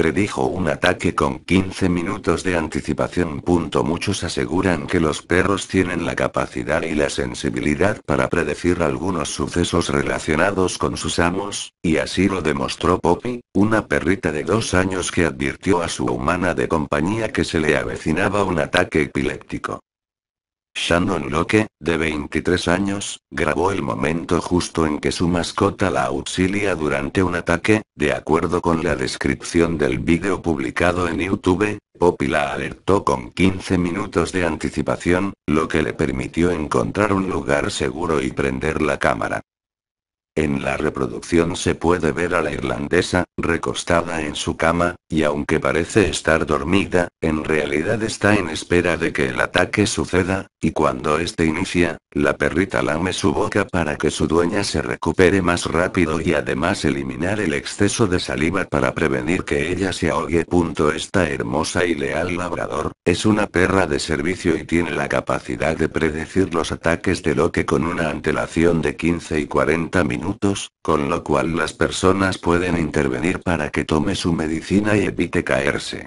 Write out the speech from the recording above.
Predijo un ataque con 15 minutos de anticipación. Muchos aseguran que los perros tienen la capacidad y la sensibilidad para predecir algunos sucesos relacionados con sus amos, y así lo demostró Poppy, una perrita de dos años que advirtió a su humana de compañía que se le avecinaba un ataque epiléptico. Shannon Locke, de 23 años, grabó el momento justo en que su mascota la auxilia durante un ataque, de acuerdo con la descripción del vídeo publicado en YouTube, Poppy la alertó con 15 minutos de anticipación, lo que le permitió encontrar un lugar seguro y prender la cámara. En la reproducción se puede ver a la irlandesa, recostada en su cama, y aunque parece estar dormida, en realidad está en espera de que el ataque suceda, y cuando este inicia, la perrita lame su boca para que su dueña se recupere más rápido y además eliminar el exceso de saliva para prevenir que ella se ahogue. Esta hermosa y leal labrador, es una perra de servicio y tiene la capacidad de predecir los ataques de lo que con una antelación de 15 y 40 minutos con lo cual las personas pueden intervenir para que tome su medicina y evite caerse.